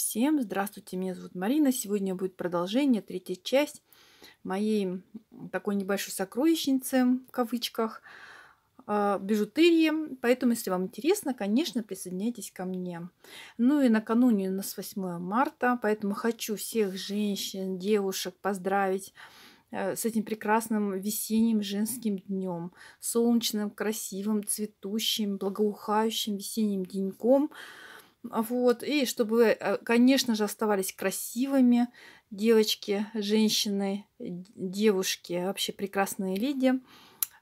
Всем здравствуйте, меня зовут Марина. Сегодня будет продолжение, третья часть моей такой небольшой сокровищницы, в кавычках, а, бижутерии. Поэтому, если вам интересно, конечно, присоединяйтесь ко мне. Ну и накануне у нас 8 марта, поэтому хочу всех женщин, девушек поздравить э, с этим прекрасным весенним женским днем, солнечным, красивым, цветущим, благоухающим весенним деньком – а вот. И чтобы, э, конечно же, оставались красивыми девочки, женщины, девушки, вообще прекрасные леди,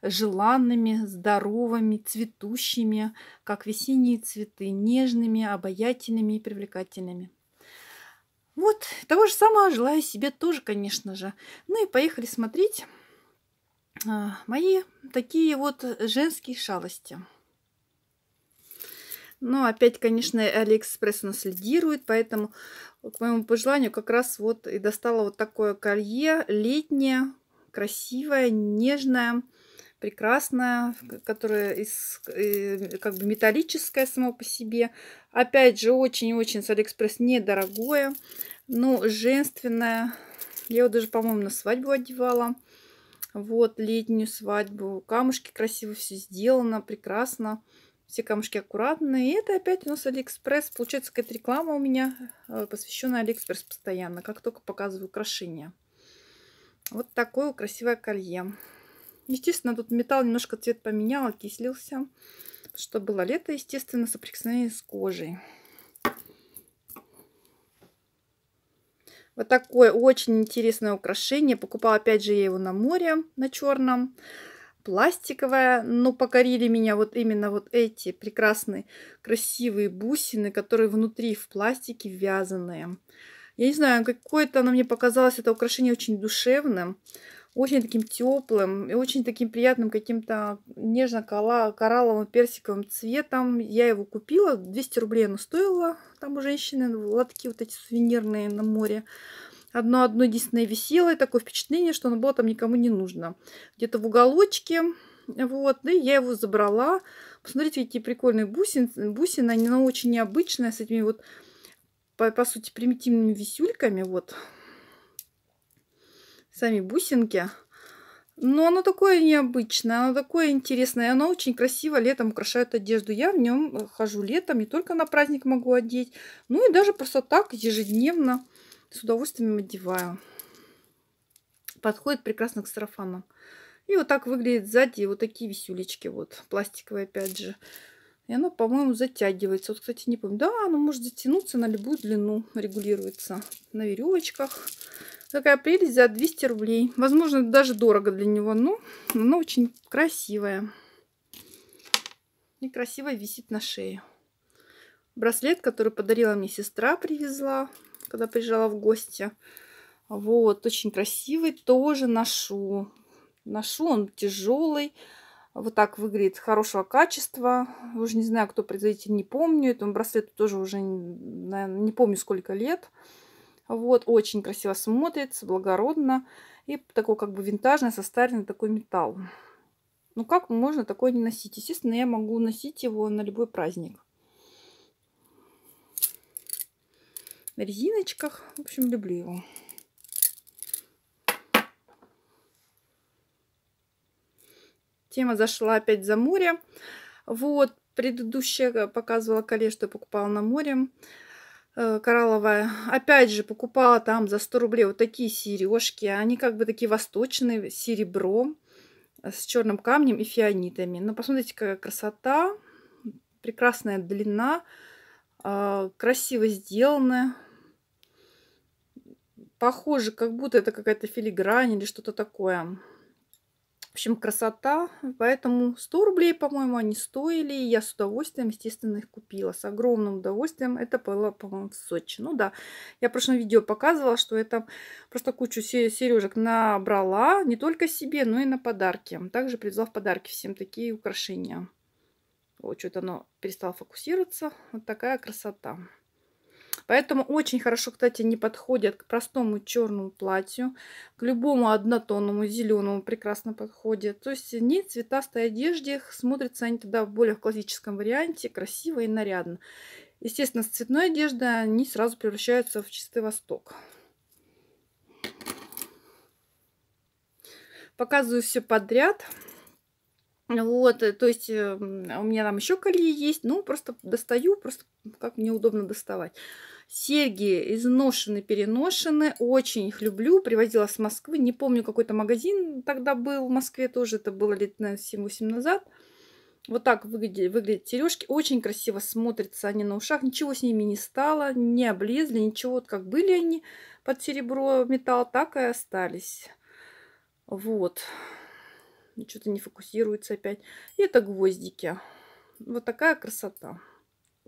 желанными, здоровыми, цветущими, как весенние цветы, нежными, обаятельными и привлекательными. Вот, того же самого желаю себе тоже, конечно же. Ну и поехали смотреть а, мои такие вот женские шалости. Но опять, конечно, Алиэкспресс у нас лидирует, поэтому к моему пожеланию как раз вот и достала вот такое колье летнее, красивое, нежное, прекрасное, которое из, э, как бы металлическое само по себе. Опять же, очень-очень с Алиэкспресс недорогое, но женственное. Я его даже, по-моему, на свадьбу одевала. Вот, летнюю свадьбу. Камушки красиво все сделано, прекрасно все камушки аккуратные. И это опять у нас Алиэкспресс. Получается, какая-то реклама у меня э, посвященная Алиэкспресс постоянно, как только показываю украшения. Вот такое красивое колье. Естественно, тут металл немножко цвет поменял, окислился, что было лето, естественно, соприкосновение с кожей. Вот такое очень интересное украшение. Покупала, опять же, я его на море, на черном пластиковая, но покорили меня вот именно вот эти прекрасные красивые бусины, которые внутри в пластике вязаные. Я не знаю, какое-то оно мне показалось, это украшение очень душевным, очень таким теплым и очень таким приятным каким-то нежно-коралловым персиковым цветом. Я его купила, 200 рублей оно стоило там у женщины, лотки вот эти сувенирные на море. Одно одно единственное висело, и такое впечатление, что оно было там никому не нужно. Где-то в уголочке. Вот, да, я его забрала. Посмотрите, какие прикольные бусины. Бусины, они ну, очень необычные, с этими вот, по, по сути, примитивными висюльками. Вот. Сами бусинки. Но оно такое необычное, оно такое интересное. Оно очень красиво летом украшает одежду. Я в нем э, хожу летом, не только на праздник могу одеть, ну и даже просто так ежедневно. С удовольствием одеваю. Подходит прекрасно к сарафанам. И вот так выглядит сзади вот такие висюлечки. Вот, пластиковые опять же. И оно, по-моему, затягивается. Вот, кстати, не помню. Да, оно может затянуться на любую длину. Регулируется на веревочках. Такая прелесть за 200 рублей. Возможно, даже дорого для него, но оно очень красивое. И красиво висит на шее. Браслет, который подарила мне сестра, привезла когда приезжала в гости. Вот, очень красивый, тоже ношу. Ношу, он тяжелый. Вот так выглядит, хорошего качества. Уже не знаю, кто производитель, не помню. Этому браслету тоже уже, наверное, не помню сколько лет. Вот, очень красиво смотрится, благородно. И такой как бы винтажный, состаренный такой металл. Ну как можно такое не носить? Естественно, я могу носить его на любой праздник. на резиночках. В общем, люблю его. Тема зашла опять за море. Вот, предыдущая показывала коле, что я покупала на море э, коралловая. Опять же, покупала там за 100 рублей вот такие сережки. Они как бы такие восточные, серебро э, с черным камнем и фианитами. Но посмотрите, какая красота. Прекрасная длина. Э, красиво сделаны. Похоже, как будто это какая-то филигрань или что-то такое. В общем, красота. Поэтому 100 рублей, по-моему, они стоили. я с удовольствием, естественно, их купила. С огромным удовольствием. Это было, по-моему, в Сочи. Ну да, я в прошлом видео показывала, что это просто кучу сережек набрала. Не только себе, но и на подарки. Также привезла в подарки всем такие украшения. Вот что-то оно перестало фокусироваться. Вот такая красота. Поэтому очень хорошо, кстати, не подходят к простому черному платью, к любому однотонному зеленому прекрасно подходят. То есть не цветастой одежде смотрятся они тогда в более классическом варианте, красиво и нарядно. Естественно, с цветной одеждой они сразу превращаются в чистый восток. Показываю все подряд. Вот, э, то есть э, у меня там еще колье есть, ну просто достаю, просто как мне удобно доставать. Серьги изношены, переношены. Очень их люблю. Привозила с Москвы. Не помню, какой-то магазин тогда был в Москве тоже. Это было лет, наверное, 7-8 назад. Вот так выглядят, выглядят сережки. Очень красиво смотрятся они на ушах. Ничего с ними не стало, не облезли, ничего. Вот как были они под серебро, металл, так и остались. Вот. Что-то не фокусируется опять. И это гвоздики. Вот такая красота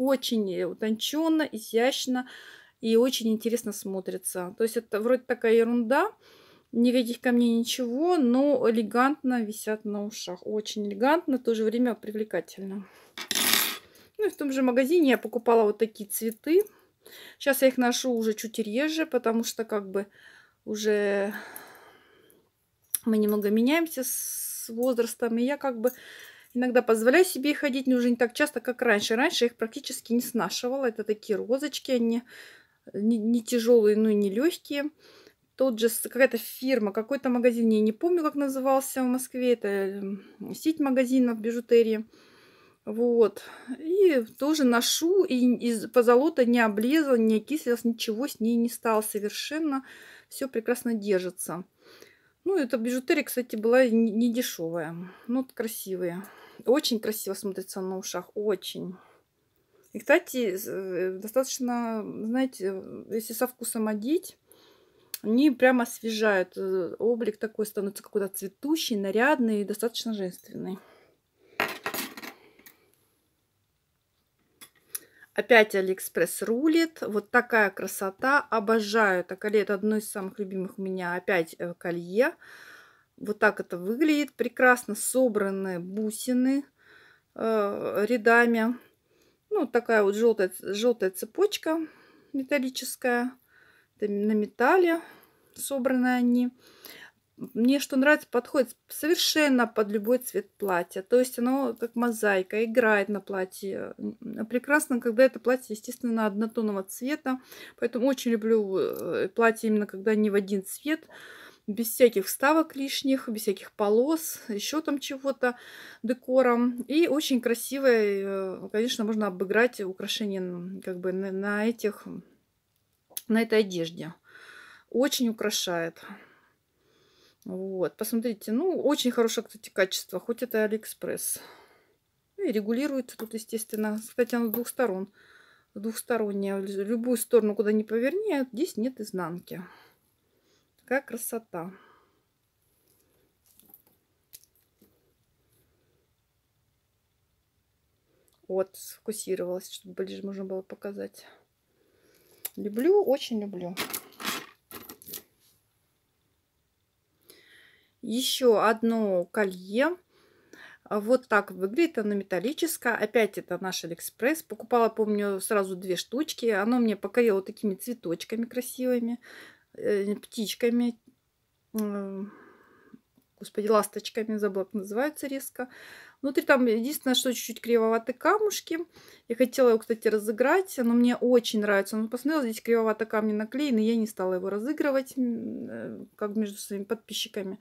очень э, утонченно, изящно и очень интересно смотрится. То есть это вроде такая ерунда, никаких камней, ничего, но элегантно висят на ушах. Очень элегантно, в то же время привлекательно. Ну и в том же магазине я покупала вот такие цветы. Сейчас я их ношу уже чуть реже, потому что как бы уже мы немного меняемся с возрастом, и я как бы Иногда позволяю себе их ходить, но уже не так часто, как раньше. Раньше я их практически не снашивала. Это такие розочки, они э, не, не тяжелые, но и не легкие. Тот же какая-то фирма, какой-то магазин, я не помню, как назывался в Москве. Это эм, сеть магазинов бижутерии. Вот. И тоже ношу, и из позолота не облезла, не окислилась, ничего с ней не стало совершенно. Все прекрасно держится. Ну, эта бижутерия, кстати, была не дешевая. но вот красивые. Очень красиво смотрится на ушах, очень. И, кстати, э, достаточно, знаете, если со вкусом одеть, они прямо освежают. Э, облик такой становится какой-то цветущий, нарядный и достаточно женственный. Опять Алиэкспресс рулит. Вот такая красота. Обожаю это колье. Это одно из самых любимых у меня опять э, колье. Вот так это выглядит. Прекрасно собраны бусины э, рядами. Ну, такая вот желтая, желтая цепочка металлическая. Это на металле собраны они. Мне что нравится, подходит совершенно под любой цвет платья. То есть оно как мозаика, играет на платье. Прекрасно, когда это платье, естественно, однотонного цвета. Поэтому очень люблю э, платье именно, когда не в один цвет без всяких вставок лишних, без всяких полос, еще там чего-то декором. И очень красивое, э, конечно, можно обыграть украшение как бы на этих, на этой одежде. Очень украшает. Вот, посмотрите, ну, очень хорошее, кстати, качество, хоть это и Алиэкспресс. Ну, и регулируется тут, естественно, кстати, оно с двух сторон. Двухстороннее, любую сторону, куда ни поверни, а здесь нет изнанки. Какая красота! Вот, сфокусировалась, чтобы ближе можно было показать. Люблю, очень люблю. Еще одно колье. Вот так выглядит, оно металлическое. Опять это наш Алиэкспресс. Покупала, помню, сразу две штучки. Оно мне покорило такими цветочками красивыми. Э, птичками, господи, ласточками, забыла, как называется резко. Внутри там единственное, что чуть-чуть кривоваты камушки. Я хотела его, кстати, разыграть, но мне очень нравится. Он посмотрел, здесь кривовато камни наклеены, я не стала его разыгрывать, э, как между своими подписчиками.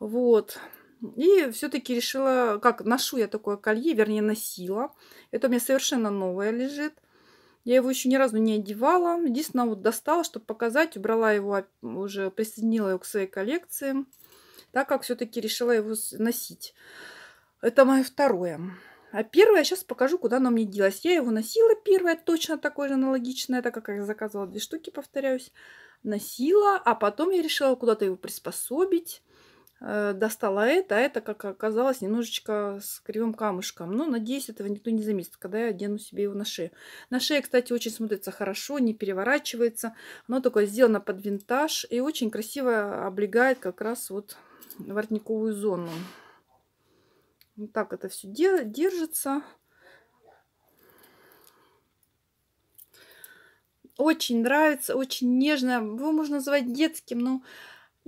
Вот. И все-таки решила, как, ношу я такое колье, вернее, носила. Это у меня совершенно новое лежит. Я его еще ни разу не одевала. Единственное, вот достала, чтобы показать. Убрала его, а, уже присоединила его к своей коллекции. Так как все-таки решила его носить. Это мое второе. А первое я сейчас покажу, куда оно мне делось. Я его носила первое, точно такое же аналогичное, так как я заказывала две штуки, повторяюсь. Носила, а потом я решила куда-то его приспособить. Э, достала это, а это, как оказалось, немножечко с кривым камушком. Но, ну, надеюсь, этого никто не заметит, когда я одену себе его на шею. На шее, кстати, очень смотрится хорошо, не переворачивается. Оно такое сделано под винтаж и очень красиво облегает как раз вот воротниковую зону. Вот так это все держится. Очень нравится, очень нежно. Его можно назвать детским, но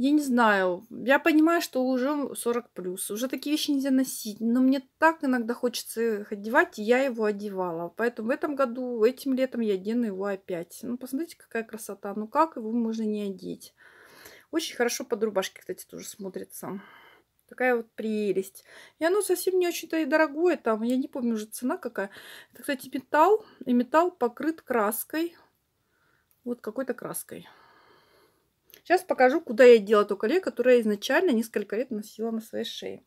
я не знаю. Я понимаю, что уже 40 плюс. Уже такие вещи нельзя носить. Но мне так иногда хочется их одевать, и я его одевала. Поэтому в этом году, этим летом я одену его опять. Ну, посмотрите, какая красота. Ну, как его можно не одеть? Очень хорошо под рубашки, кстати, тоже смотрится. Такая вот прелесть. И оно совсем не очень-то и дорогое там. Я не помню уже цена какая. Это, кстати, металл. И металл покрыт краской. Вот какой-то краской. Сейчас покажу, куда я делала то колье, которое изначально несколько лет носила на своей шее.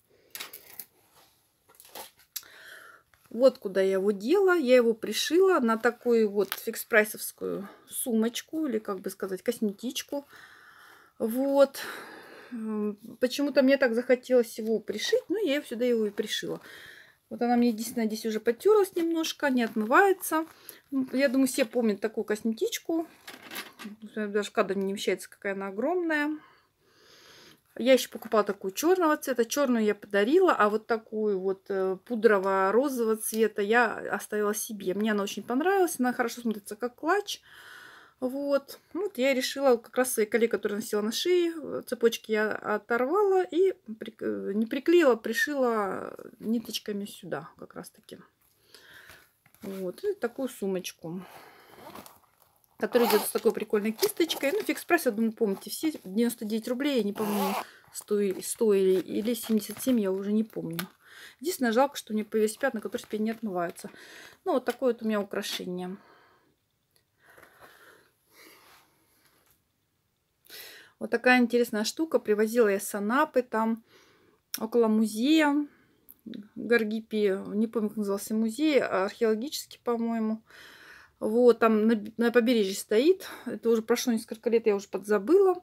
Вот куда я его дела. Я его пришила на такую вот фикс-прайсовскую сумочку, или как бы сказать, косметичку. Вот. Почему-то мне так захотелось его пришить, но я сюда его и пришила. Вот она мне единственное здесь уже потерлась немножко, не отмывается. Я думаю, все помнят такую косметичку. Даже кадр не вмещается, какая она огромная. Я еще покупала такую черного цвета. Черную я подарила, а вот такую вот э, пудрово-розового цвета я оставила себе. Мне она очень понравилась. Она хорошо смотрится как клатч. Вот. Ну вот я решила как раз свои коллеги, которые носила на шее, цепочки я оторвала и прик... Э, не приклеила, пришила ниточками сюда как раз таки. Вот. И такую сумочку который идет с такой прикольной кисточкой. Ну, фикс прайс, я думаю, помните, все 99 рублей, я не помню, стоили, стоили или 77, я уже не помню. Единственное, жалко, что у меня появились пятна, которые теперь не отмываются. Ну, вот такое вот у меня украшение. Вот такая интересная штука. Привозила я с Анапы, там около музея Горгипи, не помню, как назывался музей, археологический, по-моему. Вот, там на, на побережье стоит. Это уже прошло несколько лет, я уже подзабыла.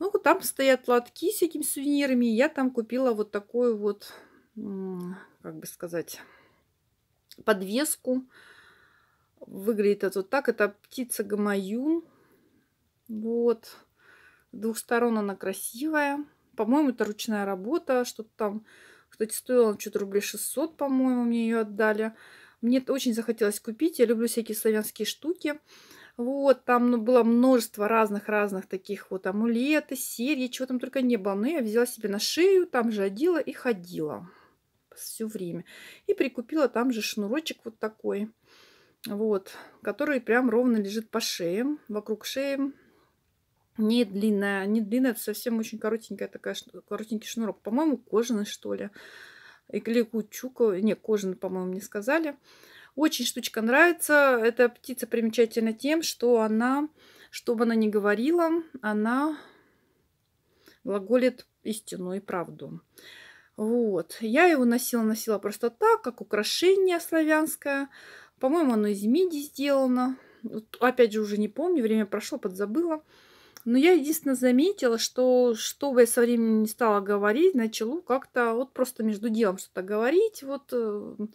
Ну, там стоят лотки с этими сувенирами. Я там купила вот такую вот, как бы сказать, подвеску. Выглядит это вот так. Это птица гамаюн. Вот. С двух сторон она красивая. По-моему, это ручная работа. Что-то там, кстати, стоило что-то рублей 600, по-моему, мне ее отдали. Мне очень захотелось купить. Я люблю всякие славянские штуки. Вот, там ну, было множество разных-разных таких вот амулетов, серий, чего там только не было. Но я взяла себе на шею, там же одела и ходила все время. И прикупила там же шнурочек вот такой, вот, который прям ровно лежит по шее, вокруг шеи. Не длинная, не длинная, это совсем очень коротенькая такая, коротенький шнурок. По-моему, кожаный, что ли или кучуку, не, кожаный, по-моему, не сказали. Очень штучка нравится. Эта птица примечательна тем, что она, что бы она ни говорила, она глаголит истину и правду. Вот. Я его носила-носила просто так, как украшение славянское. По-моему, оно из миди сделано. Вот, опять же, уже не помню, время прошло, подзабыла. Но я единственное заметила, что что бы я со временем не стала говорить, начала как-то вот просто между делом что-то говорить, вот эм,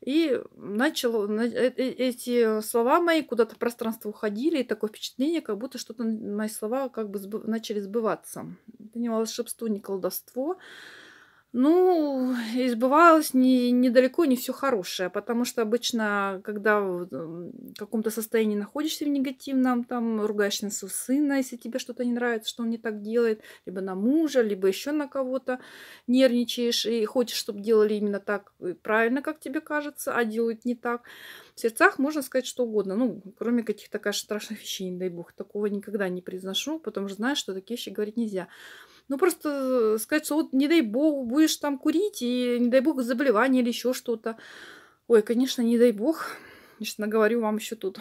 и начал э, э, эти слова мои куда-то в пространство уходили, и такое впечатление, как будто что-то мои слова как бы сбы, начали сбываться. Это не волшебство, не колдовство. Ну, избывалось не, недалеко не все хорошее, потому что обычно, когда в каком-то состоянии находишься в негативном, там ругаешься на своего сына, если тебе что-то не нравится, что он не так делает, либо на мужа, либо еще на кого-то нервничаешь и хочешь, чтобы делали именно так э, правильно, как тебе кажется, а делают не так. В сердцах можно сказать что угодно, ну, кроме каких-то, конечно, страшных вещей, не дай бог, такого никогда не произношу, потому что знаешь, что такие вещи говорить нельзя. Ну, просто э, сказать, что вот, не дай бог, будешь там курить, и не дай бог заболевание или еще что-то. Ой, конечно, не дай бог. Конечно, наговорю вам еще тут.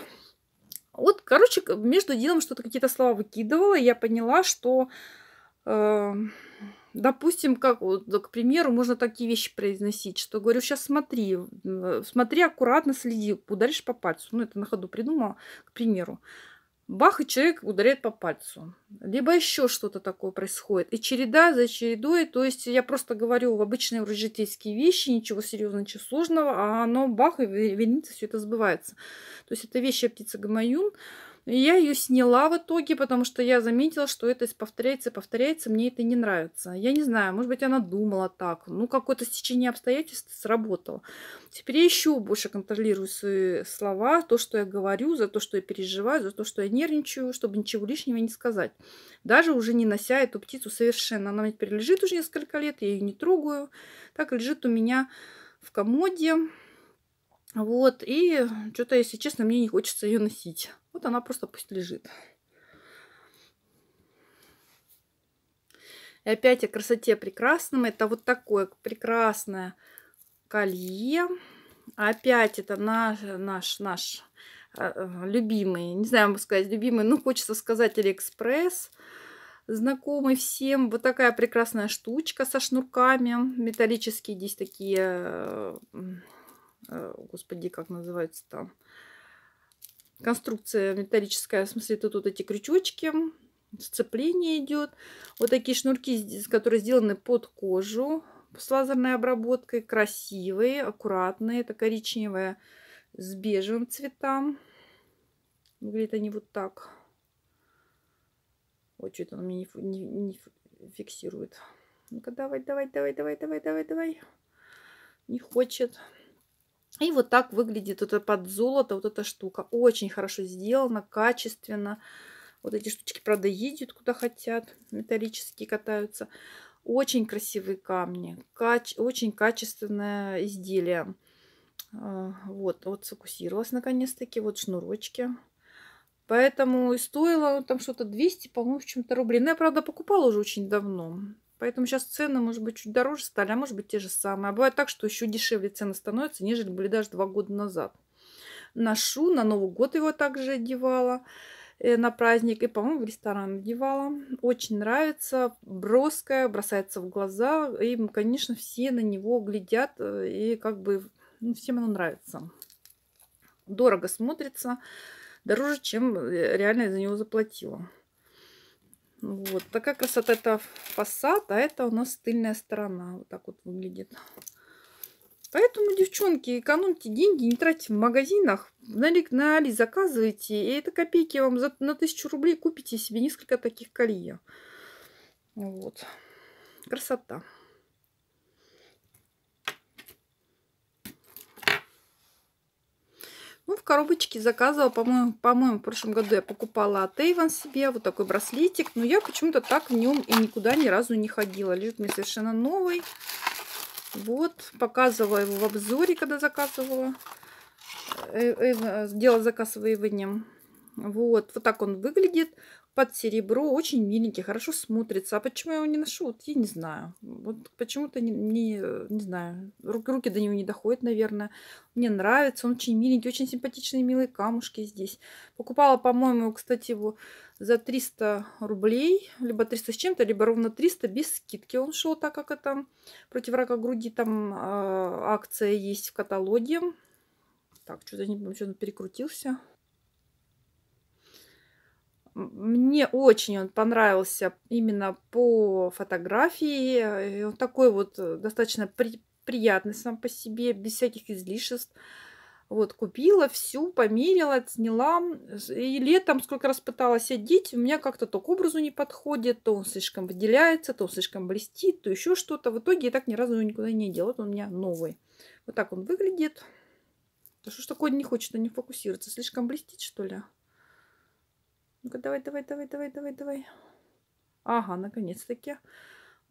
Вот, короче, между делом что-то какие-то слова выкидывала, я поняла, что, э, допустим, как вот, к примеру, можно такие вещи произносить, что говорю, сейчас смотри, э, смотри аккуратно, следи, ударишь по пальцу. Ну, это на ходу придумала, к примеру бах, и человек ударяет по пальцу. Либо еще что-то такое происходит. И череда за чередой. То есть я просто говорю в обычные житейские вещи, ничего серьезного, ничего сложного, а оно бах, и вернится, все это сбывается. То есть это вещи птица Гамаюн. Я ее сняла в итоге, потому что я заметила, что это повторяется, повторяется, мне это не нравится. Я не знаю, может быть, она думала так. Ну, какое-то стечение обстоятельств сработало. Теперь я еще больше контролирую свои слова, то, что я говорю, за то, что я переживаю, за то, что я нервничаю, чтобы ничего лишнего не сказать. Даже уже не нося эту птицу совершенно. Она мне теперь лежит уже несколько лет, я ее не трогаю. Так лежит у меня в комоде. Вот, и что-то, если честно, мне не хочется ее носить. Вот она просто пусть лежит. И опять о красоте прекрасном. Это вот такое прекрасное колье. Опять это наш, наш, наш э, э, любимый, не знаю, могу сказать любимый, ну, хочется сказать Алиэкспресс. Знакомый всем. Вот такая прекрасная штучка со шнурками. Металлические здесь такие э, Э, господи, как называется там, конструкция металлическая, в смысле тут вот эти крючочки, сцепление идет, вот такие шнурки, которые сделаны под кожу с лазерной обработкой, красивые, аккуратные, это коричневая с бежевым цветом. выглядят они вот так. Вот что-то он мне не, не, не фиксирует. Ну-ка, давай, давай, давай, давай, давай, давай, давай. Не хочет. И вот так выглядит это под золото, вот эта штука. Очень хорошо сделана, качественно. Вот эти штучки, правда, ездят куда хотят, металлические катаются. Очень красивые камни, кач... очень качественное изделие. А, вот, вот сфокусировалась наконец-таки, вот шнурочки. Поэтому и стоило там что-то 200, по-моему, в чем-то рублей. Но я, правда, покупала уже очень давно. Поэтому сейчас цены, может быть, чуть дороже стали, а может быть, те же самые. А бывает так, что еще дешевле цены становятся, нежели были даже два года назад. Ношу, на Новый год его также одевала э, на праздник и, по-моему, в ресторан одевала. Очень нравится, броская, бросается в глаза. И, конечно, все на него глядят, э, и как бы ну, всем оно нравится. Дорого смотрится, дороже, чем э, реально я за него заплатила. Вот. Такая красота. Это фасад, а это у нас тыльная сторона. Вот так вот выглядит. Поэтому, девчонки, экономьте деньги, не тратьте в магазинах. На, Али заказывайте. И это копейки вам за, на тысячу рублей купите себе несколько таких колье. Вот. Красота. Ну, в коробочке заказывала, по-моему, по-моему, в прошлом году я покупала от Avon себе вот такой браслетик. Но я почему-то так в нем и никуда ни разу не ходила. Лежит мне совершенно новый. Вот, показывала его в обзоре, когда заказывала. Э, э, э, сделала заказ в Эйвене. Вот, вот так он выглядит под серебро. Очень миленький, хорошо смотрится. А почему я его не ношу? Вот я не знаю. Вот почему-то не, не, не знаю. Руки, руки до него не доходят, наверное. Мне нравится. Он очень миленький, очень симпатичные милые камушки здесь. Покупала, по-моему, кстати, его за 300 рублей. Либо 300 с чем-то, либо ровно 300 без скидки он шел, так как это против рака груди там э, акция есть в каталоге. Так, что-то не помню, что он перекрутился. Мне очень он понравился именно по фотографии. он такой вот э, достаточно при, приятный сам по себе, без всяких излишеств. Вот, купила всю, померила, сняла. И летом сколько раз пыталась одеть, у меня как-то то к образу не подходит, то он слишком выделяется, то он слишком блестит, то еще что-то. В итоге я так ни разу никуда не делала, он у меня новый. Вот так он выглядит. Да что ж такое не хочет, не фокусируется? Слишком блестит, что ли? Ну-ка, давай, давай, давай, давай, давай, давай. Ага, наконец-таки.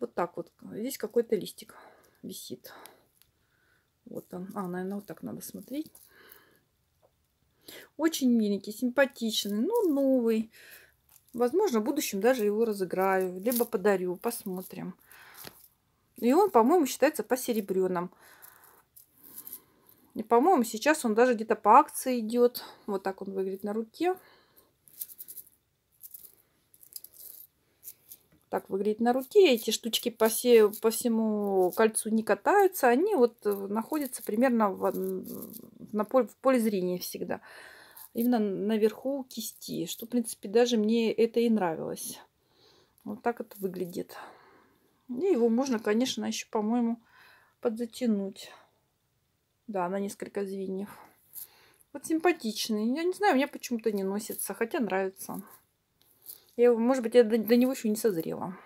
Вот так вот. Здесь какой-то листик висит. Вот он. А, наверное, вот так надо смотреть. Очень миленький, симпатичный, ну, новый. Возможно, в будущем даже его разыграю, либо подарю, посмотрим. И он, по-моему, считается посеребренным. И, по-моему, сейчас он даже где-то по акции идет. Вот так он выглядит на руке. так выглядит на руке. Эти штучки по, все, по всему кольцу не катаются. Они вот э, находятся примерно в, на поле, в поле зрения всегда. Именно наверху кисти. Что, в принципе, даже мне это и нравилось. Вот так это выглядит. И его можно, конечно, еще, по-моему, подзатянуть. Да, на несколько звеньев. Вот симпатичный. Я не знаю, у меня почему-то не носится, хотя нравится. Я, может быть, я до, до него еще не созрела.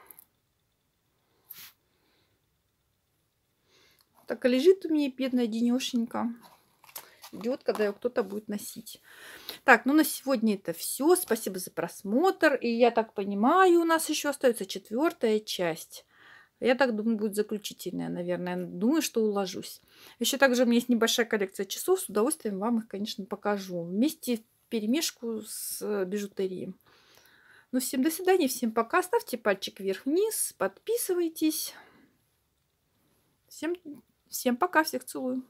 Так а лежит у меня бедная денешенька. идет, когда ее кто-то будет носить. Так, ну на сегодня это все. Спасибо за просмотр. И я так понимаю, у нас еще остается четвертая часть. Я так думаю, будет заключительная, наверное. Думаю, что уложусь. Еще также у меня есть небольшая коллекция часов. С удовольствием вам их, конечно, покажу. Вместе в перемешку с э, бижутерией. Ну, всем до свидания, всем пока. Ставьте пальчик вверх-вниз, подписывайтесь. Всем, всем пока, всех целую.